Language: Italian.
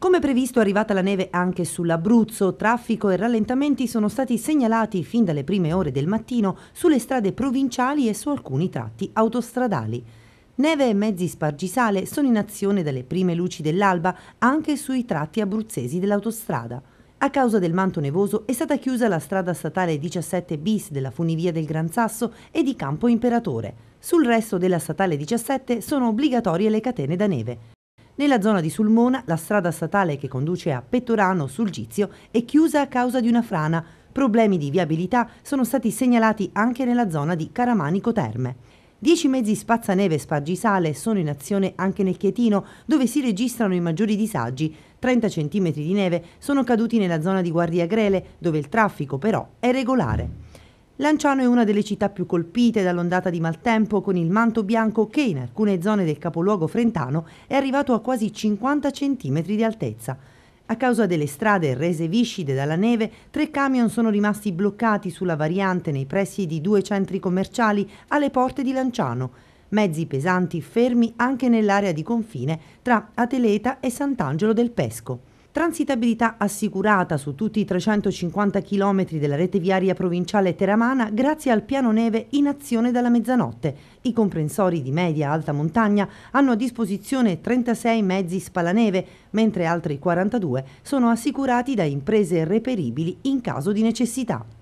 Come previsto è arrivata la neve anche sull'Abruzzo, traffico e rallentamenti sono stati segnalati fin dalle prime ore del mattino sulle strade provinciali e su alcuni tratti autostradali. Neve e mezzi spargisale sono in azione dalle prime luci dell'alba anche sui tratti abruzzesi dell'autostrada. A causa del manto nevoso è stata chiusa la strada statale 17 bis della funivia del Gran Sasso e di Campo Imperatore. Sul resto della statale 17 sono obbligatorie le catene da neve. Nella zona di Sulmona la strada statale che conduce a Pettorano sul Gizio è chiusa a causa di una frana. Problemi di viabilità sono stati segnalati anche nella zona di Caramanico Terme. Dieci mezzi spazzaneve e spargisale sono in azione anche nel Chietino, dove si registrano i maggiori disagi. 30 cm di neve sono caduti nella zona di Guardia Grele, dove il traffico però è regolare. Lanciano è una delle città più colpite dall'ondata di maltempo con il manto bianco che in alcune zone del capoluogo frentano è arrivato a quasi 50 cm di altezza. A causa delle strade rese viscide dalla neve, tre camion sono rimasti bloccati sulla variante nei pressi di due centri commerciali alle porte di Lanciano. Mezzi pesanti fermi anche nell'area di confine tra Ateleta e Sant'Angelo del Pesco transitabilità assicurata su tutti i 350 km della rete viaria provinciale teramana grazie al piano neve in azione dalla mezzanotte. I comprensori di media-alta montagna hanno a disposizione 36 mezzi spalaneve, mentre altri 42 sono assicurati da imprese reperibili in caso di necessità.